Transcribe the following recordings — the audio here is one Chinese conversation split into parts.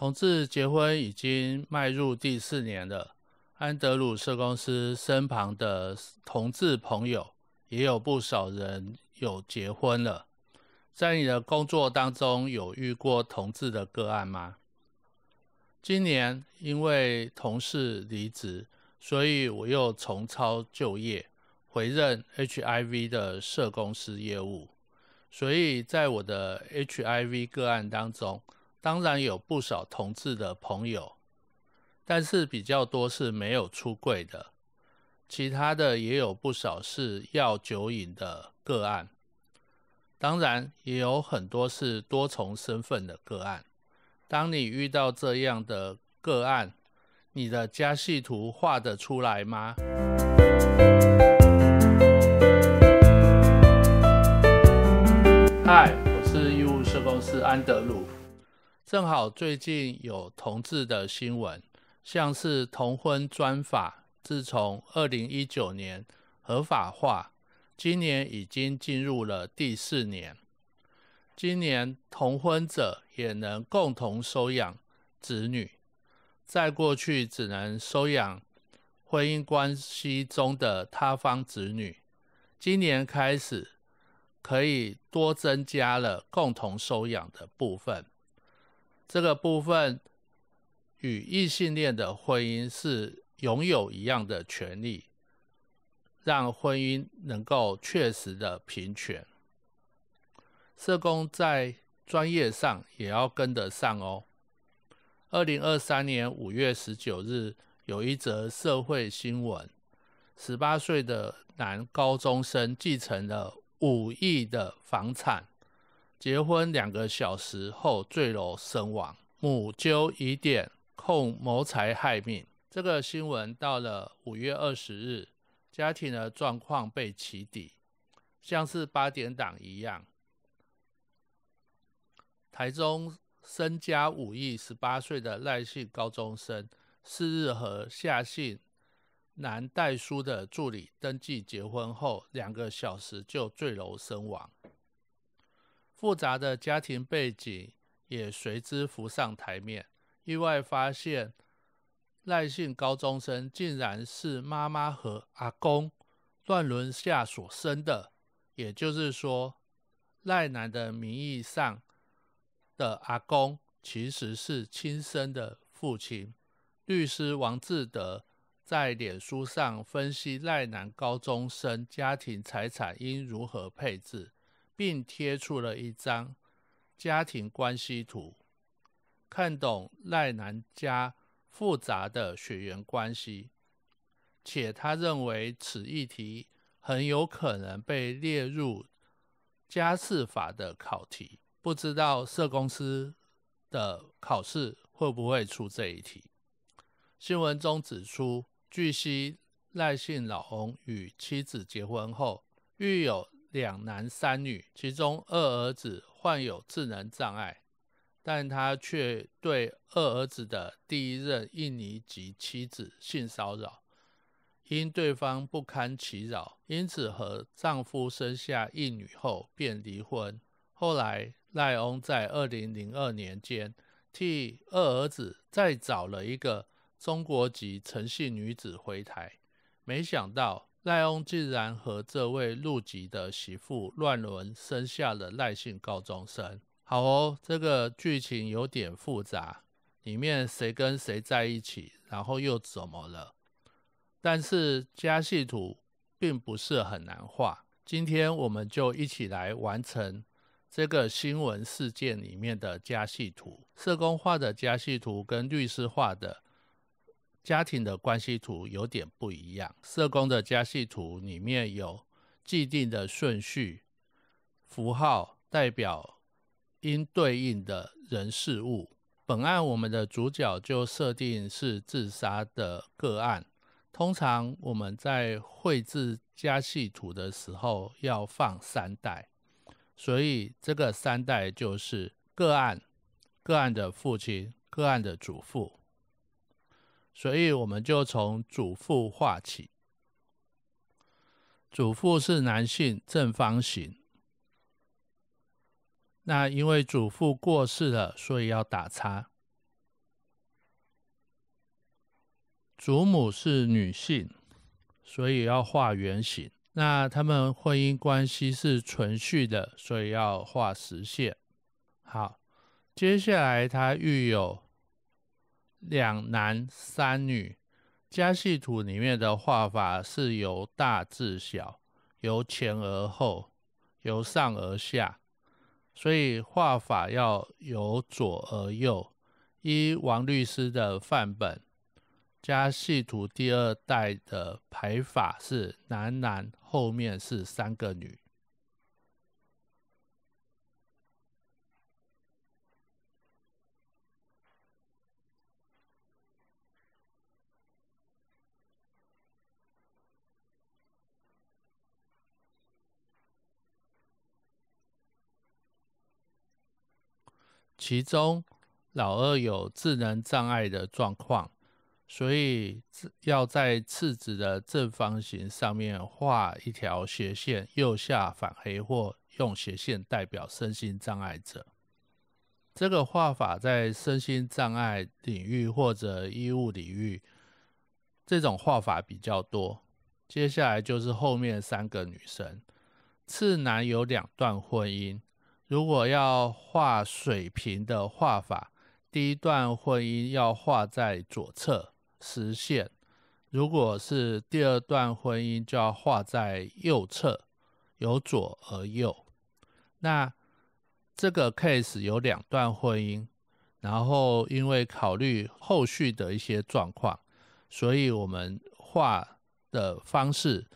同志结婚已经迈入第四年了。安德鲁社公司身旁的同志朋友也有不少人有结婚了。在你的工作当中有遇过同志的个案吗？今年因为同事离职，所以我又重操旧业，回任 HIV 的社公司业务。所以在我的 HIV 个案当中。当然有不少同志的朋友，但是比较多是没有出柜的，其他的也有不少是要酒瘾的个案，当然也有很多是多重身份的个案。当你遇到这样的个案，你的家系图画得出来吗？嗨，我是医务社公司安德鲁。正好最近有同志的新闻，像是同婚专法，自从二零一九年合法化，今年已经进入了第四年。今年同婚者也能共同收养子女，在过去只能收养婚姻关系中的他方子女，今年开始可以多增加了共同收养的部分。这个部分与异性恋的婚姻是拥有一样的权利，让婚姻能够确实的平权。社工在专业上也要跟得上哦。二零二三年五月十九日有一则社会新闻：十八岁的男高中生继承了五亿的房产。结婚两个小时后坠楼身亡，母纠疑点控谋财害命。这个新闻到了五月二十日，家庭的状况被起底，像是八点档一样。台中身家五亿、十八岁的赖姓高中生，四日和夏姓男代书的助理登记结婚后，两个小时就坠楼身亡。复杂的家庭背景也随之浮上台面。意外发现，赖姓高中生竟然是妈妈和阿公乱伦下所生的，也就是说，赖男的名义上的阿公其实是亲生的父亲。律师王志德在脸书上分析赖男高中生家庭财产应如何配置。并贴出了一张家庭关系图，看懂赖南家复杂的血缘关系，且他认为此议题很有可能被列入加事法的考题，不知道社公司的考试会不会出这一题。新闻中指出，据悉赖姓老翁与妻子结婚后，育有。两男三女，其中二儿子患有智能障碍，但他却对二儿子的第一任印尼籍妻子性骚扰，因对方不堪其扰，因此和丈夫生下一女后便离婚。后来，赖翁在二零零二年间替二儿子再找了一个中国籍成姓女子回台，没想到。赖翁竟然和这位陆籍的媳妇乱伦，生下了赖姓高中生。好哦，这个剧情有点复杂，里面谁跟谁在一起，然后又怎么了？但是家系图并不是很难画，今天我们就一起来完成这个新闻事件里面的家系图。社工画的家系图跟律师画的。家庭的关系图有点不一样。社工的家系图里面有既定的顺序符号，代表应对应的人事物。本案我们的主角就设定是自杀的个案。通常我们在绘制家系图的时候要放三代，所以这个三代就是个案、个案的父亲、个案的祖父。所以我们就从祖父画起。祖父是男性，正方形。那因为祖父过世了，所以要打叉。祖母是女性，所以要画圆形。那他们婚姻关系是存续的，所以要画实线。好，接下来他育有。两男三女，家系图里面的画法是由大至小，由前而后，由上而下，所以画法要由左而右。依王律师的范本，家系图第二代的排法是男男，后面是三个女。其中老二有智能障碍的状况，所以要在次子的正方形上面画一条斜线，右下反黑或用斜线代表身心障碍者。这个画法在身心障碍领域或者医务领域，这种画法比较多。接下来就是后面三个女生，次男有两段婚姻。如果要画水平的画法，第一段婚姻要画在左侧实线；如果是第二段婚姻，就要画在右侧，由左而右。那这个 case 有两段婚姻，然后因为考虑后续的一些状况，所以我们画的方式。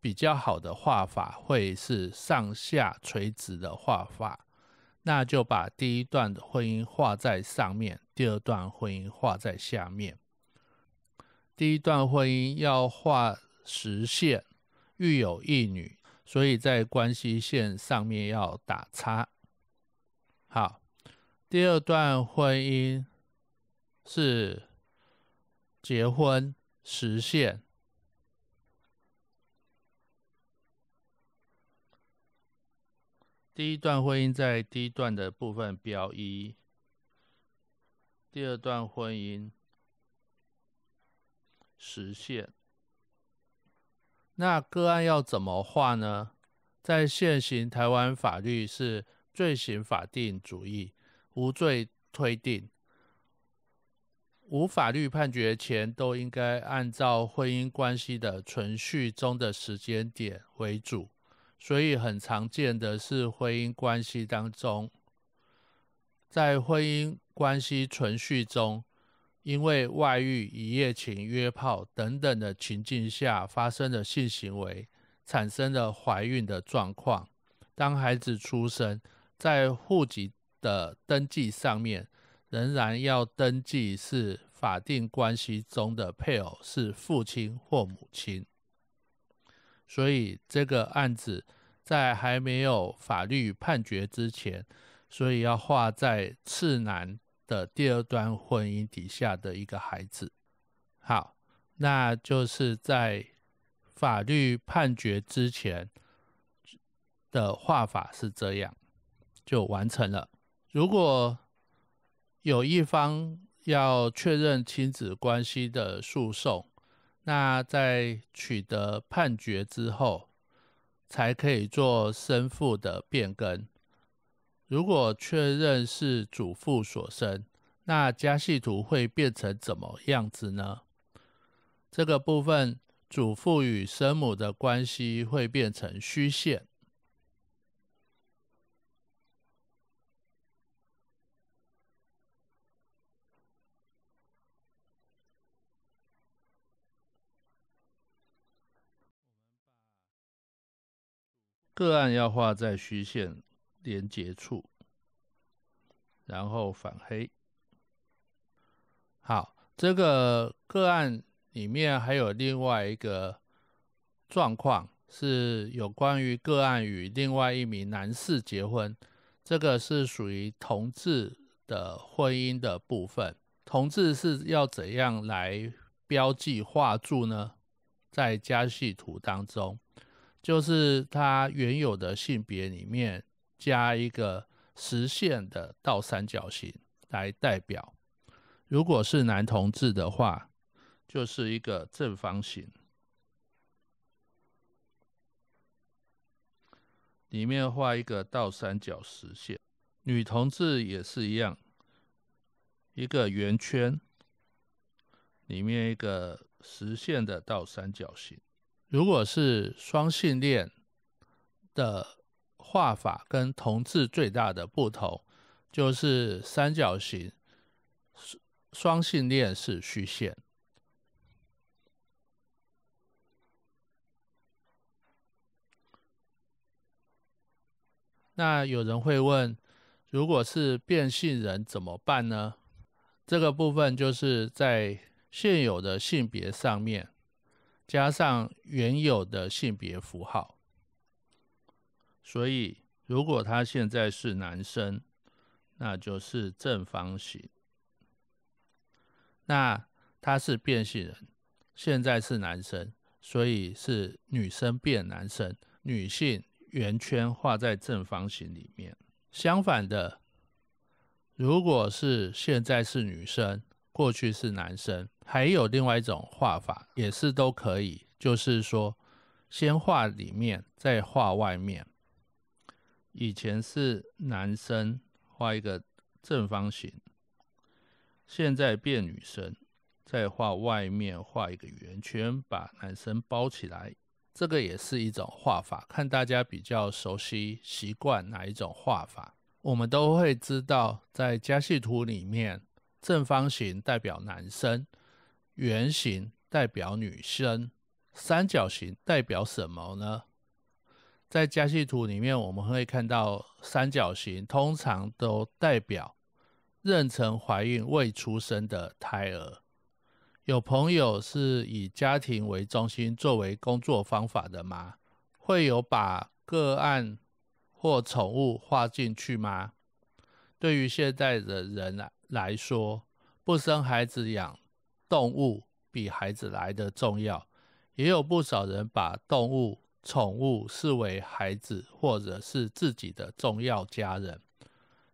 比较好的画法会是上下垂直的画法，那就把第一段的婚姻画在上面，第二段婚姻画在下面。第一段婚姻要画实线，育有一女，所以在关系线上面要打叉。好，第二段婚姻是结婚实线。第一段婚姻在第一段的部分标一，第二段婚姻实现，那个案要怎么画呢？在现行台湾法律是罪行法定主义，无罪推定，无法律判决前都应该按照婚姻关系的存续中的时间点为主。所以很常见的是，婚姻关系当中，在婚姻关系存续中，因为外遇、一夜情、约炮等等的情境下发生的性行为，产生的怀孕的状况，当孩子出生，在户籍的登记上面，仍然要登记是法定关系中的配偶是父亲或母亲。所以这个案子在还没有法律判决之前，所以要画在次男的第二段婚姻底下的一个孩子。好，那就是在法律判决之前的画法是这样，就完成了。如果有一方要确认亲子关系的诉讼，那在取得判决之后，才可以做生父的变更。如果确认是祖父所生，那家系图会变成怎么样子呢？这个部分，祖父与生母的关系会变成虚线。个案要画在虚线连接处，然后反黑。好，这个个案里面还有另外一个状况，是有关于个案与另外一名男士结婚，这个是属于同志的婚姻的部分。同志是要怎样来标记画注呢？在家系图当中。就是他原有的性别里面加一个实线的倒三角形来代表。如果是男同志的话，就是一个正方形，里面画一个倒三角实线。女同志也是一样，一个圆圈里面一个实线的倒三角形。如果是双性恋的画法，跟同志最大的不同就是三角形，双双性恋是虚线。那有人会问，如果是变性人怎么办呢？这个部分就是在现有的性别上面。加上原有的性别符号，所以如果他现在是男生，那就是正方形。那他是变性人，现在是男生，所以是女生变男生，女性圆圈画在正方形里面。相反的，如果是现在是女生。过去是男生，还有另外一种画法，也是都可以，就是说先画里面，再画外面。以前是男生画一个正方形，现在变女生，再画外面画一个圆圈，把男生包起来。这个也是一种画法，看大家比较熟悉习惯哪一种画法，我们都会知道在家系图里面。正方形代表男生，圆形代表女生，三角形代表什么呢？在家系图里面，我们会看到三角形通常都代表妊娠怀孕未出生的胎儿。有朋友是以家庭为中心作为工作方法的吗？会有把个案或宠物画进去吗？对于现代的人啊。来说，不生孩子养动物比孩子来的重要。也有不少人把动物宠物视为孩子或者是自己的重要家人。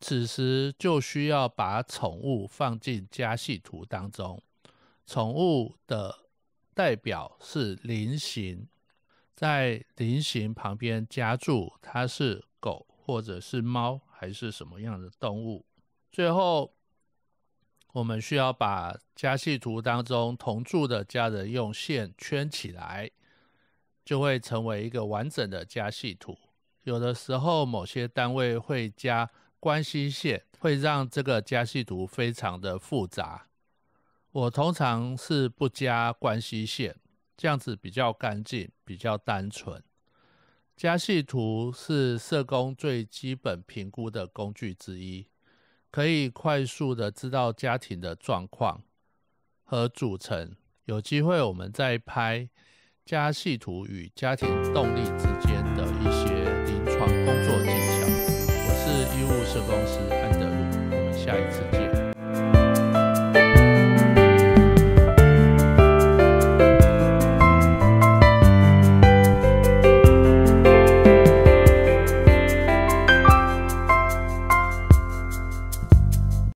此时就需要把宠物放进家系图当中。宠物的代表是菱形，在菱形旁边加注它是狗，或者是猫，还是什么样的动物。最后。我们需要把家系图当中同住的家人用线圈起来，就会成为一个完整的家系图。有的时候某些单位会加关系线，会让这个家系图非常的复杂。我通常是不加关系线，这样子比较干净，比较单纯。家系图是社工最基本评估的工具之一。可以快速的知道家庭的状况和组成。有机会我们再拍家系图与家庭动力之间的一些临床工作技巧。我是医务社工师安德鲁，我们下一次。